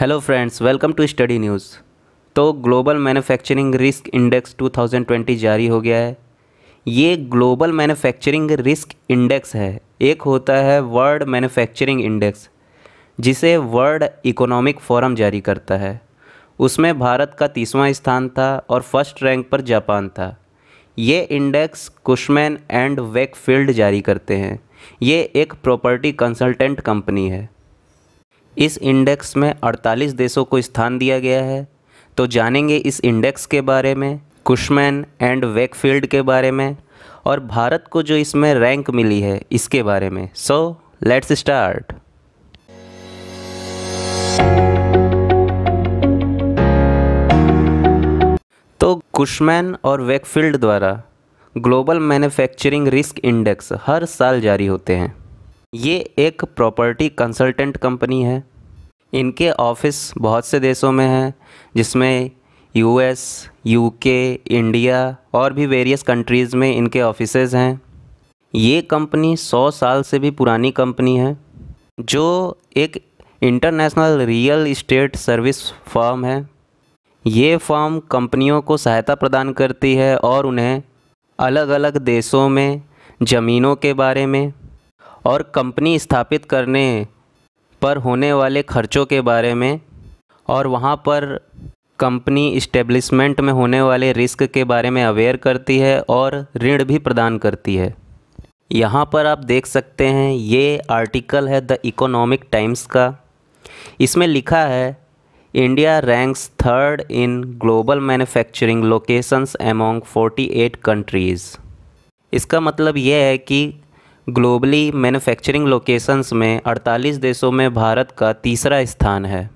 hello friends welcome to study news तो global manufacturing risk index 2020 जारी हो गया है ये ग्लोबल मैन्युफैक्चरिंग रिस्क इंडेक्स है एक होता है वर्ल्ड मैन्युफैक्चरिंग इंडेक्स जिसे वर्ल्ड इकोनॉमिक फोरम जारी करता है उसमें भारत का तीसवां स्थान था और फर्स्ट रैंक पर जापान था ये इंडेक्स कुशमैन एंड वेकफील्ड जारी करते हैं ये एक प्रॉपर्टी कंसल्टेंट कंपनी है इस इंडेक्स में 48 देशों को स्थान दिया गया है तो जानेंगे इस इंडेक्स के बारे में कुशमैन एंड वेकफील्ड के बारे में और भारत को जो इसमें रैंक मिली है इसके बारे में सो लेट्स स्टार्ट तो कुशमैन और वेकफील्ड द्वारा ग्लोबल मैन्युफैक्चरिंग रिस्क इंडेक्स हर साल जारी होते हैं ये एक प्रॉपर्टी कंसल्टेंट कंपनी है इनके ऑफिस बहुत से देशों में हैं जिसमें यूएस, यूके, इंडिया और भी वेरियस कंट्रीज़ में इनके ऑफिस हैं ये कंपनी 100 साल से भी पुरानी कंपनी है जो एक international real estate service firm है ये फर्म कंपनियों को सहायता प्रदान करती है और उन्हें अलग अलग देशों में ज़मीनों के बारे में और कंपनी स्थापित करने पर होने वाले खर्चों के बारे में और वहाँ पर कंपनी इस्टेब्लिशमेंट में होने वाले रिस्क के बारे में अवेयर करती है और ऋण भी प्रदान करती है यहाँ पर आप देख सकते हैं ये आर्टिकल है द इकोनॉमिक टाइम्स का इसमें लिखा है India ranks third in global manufacturing locations among 48 countries इसका मतलब यह है कि ग्लोबली मैन्युफैक्चरिंग लोकेशंस में 48 देशों में भारत का तीसरा स्थान है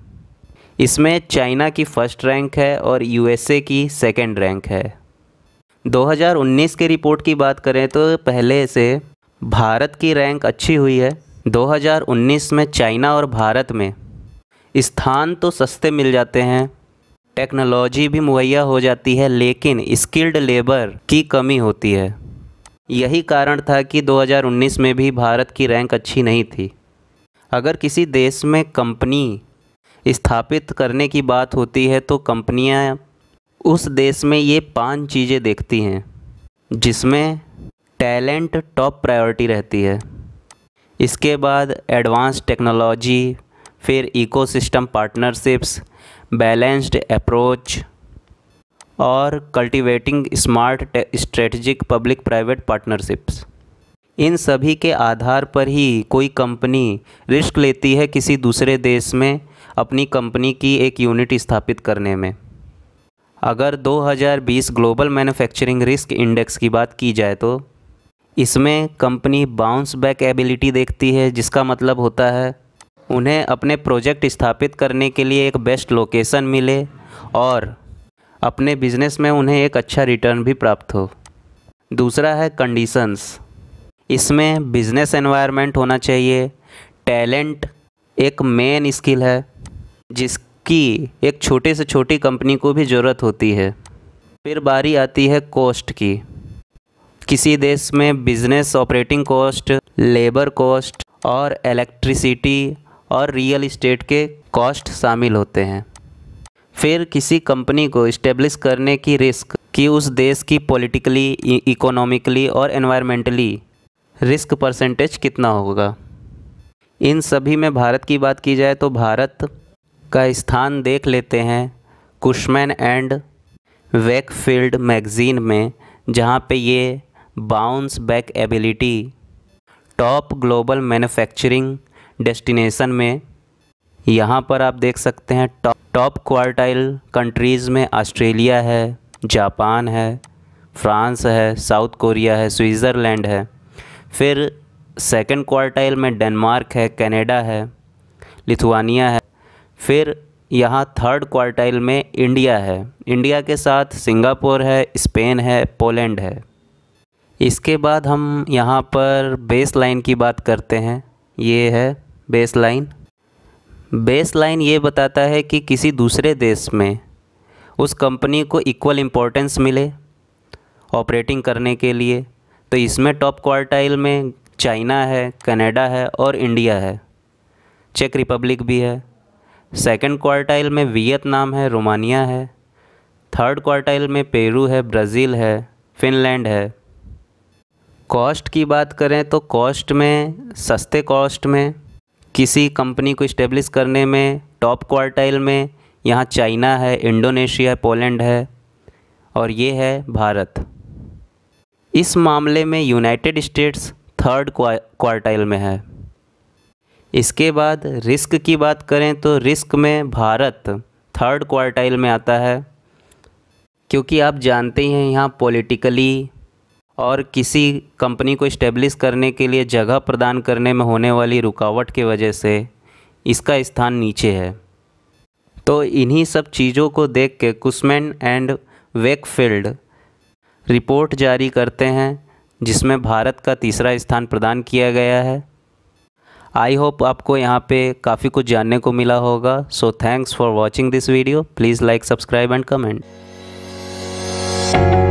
इसमें चाइना की फर्स्ट रैंक है और यूएसए की सेकंड रैंक है 2019 के रिपोर्ट की बात करें तो पहले से भारत की रैंक अच्छी हुई है 2019 में चाइना और भारत में स्थान तो सस्ते मिल जाते हैं टेक्नोलॉजी भी मुहैया हो जाती है लेकिन स्किल्ड लेबर की कमी होती है यही कारण था कि 2019 में भी भारत की रैंक अच्छी नहीं थी अगर किसी देश में कंपनी स्थापित करने की बात होती है तो कंपनियां उस देश में ये पांच चीज़ें देखती हैं जिसमें टैलेंट टॉप प्रायोरिटी रहती है इसके बाद एडवांस टेक्नोलॉजी फिर इकोसिस्टम पार्टनरशिप्स बैलेंस्ड अप्रोच और cultivating smart strategic public private partnerships इन सभी के आधार पर ही कोई कंपनी रिस्क लेती है किसी दूसरे देश में अपनी कंपनी की एक यूनिट स्थापित करने में अगर 2020 ग्लोबल मैन्युफैक्चरिंग रिस्क इंडेक्स की बात की जाए तो इसमें कंपनी बाउंस बैक एबिलिटी देखती है जिसका मतलब होता है उन्हें अपने प्रोजेक्ट स्थापित करने के लिए एक बेस्ट लोकेशन मिले और अपने बिजनेस में उन्हें एक अच्छा रिटर्न भी प्राप्त हो दूसरा है कंडीशंस इसमें बिजनेस एनवायरनमेंट होना चाहिए टैलेंट एक मेन स्किल है जिसकी एक छोटे से छोटी कंपनी को भी ज़रूरत होती है फिर बारी आती है कॉस्ट की किसी देश में business operating cost labour cost और इलेक्ट्रिसिटी और रियल इस्टेट के कॉस्ट शामिल होते हैं फिर किसी कंपनी को इस्टेब्लिश करने की रिस्क कि उस देश की पॉलिटिकली इकोनॉमिकली e- और एनवायरमेंटली रिस्क परसेंटेज कितना होगा इन सभी में भारत की बात की जाए तो भारत का स्थान देख लेते हैं कुशमैन एंड वेकफील्ड मैगज़ीन में जहाँ पे ये bounce back ability top global manufacturing destination में यहाँ पर आप देख सकते हैं टॉप टॉप क्वार्टाइल कंट्रीज़ में ऑस्ट्रेलिया है जापान है फ्रांस है साउथ कोरिया है स्विट्ज़रलैंड है फिर सेकंड क्वार्टाइल में डेनमार्क है कनाडा है लिथुआनिया है फिर यहाँ थर्ड क्वार्टाइल में इंडिया है इंडिया के साथ सिंगापुर है स्पेन है पोलैंड है इसके बाद हम यहाँ पर बेस लाइन की बात करते हैं ये है बेस लाइन बेस लाइन ये बताता है कि किसी दूसरे देश में उस कंपनी को इक्वल इम्पोर्टेंस मिले ऑपरेटिंग करने के लिए तो इसमें टॉप क्वार्टाइल में चाइना है कनाडा है और इंडिया है चेक रिपब्लिक भी है सेकंड क्वार्टाइल में वियतनाम है रोमानिया है थर्ड क्वार्टाइल में पेरू है ब्राज़ील है फिनलैंड है कॉस्ट की बात करें तो कॉस्ट में सस्ते कॉस्ट में किसी कंपनी को इस्टेब्लिश करने में टॉप क्वार्टाइल में यहाँ चाइना है इंडोनेशिया है पोलैंड है और ये है भारत इस मामले में यूनाइटेड स्टेट्स थर्ड क्वार्टाइल में है इसके बाद रिस्क की बात करें तो रिस्क में भारत थर्ड क्वार्टाइल में आता है क्योंकि आप जानते हैं यहाँ पॉलिटिकली और किसी कंपनी को इस्टेब्लिश करने के लिए जगह प्रदान करने में होने वाली रुकावट के वजह से इसका स्थान नीचे है तो इन्हीं सब चीज़ों को देख के कुशमैन एंड वेकफील्ड रिपोर्ट जारी करते हैं जिसमें भारत का तीसरा स्थान प्रदान किया गया है आई होप आपको यहाँ पे काफ़ी कुछ जानने को मिला होगा so thanks for watching this video please like subscribe and comment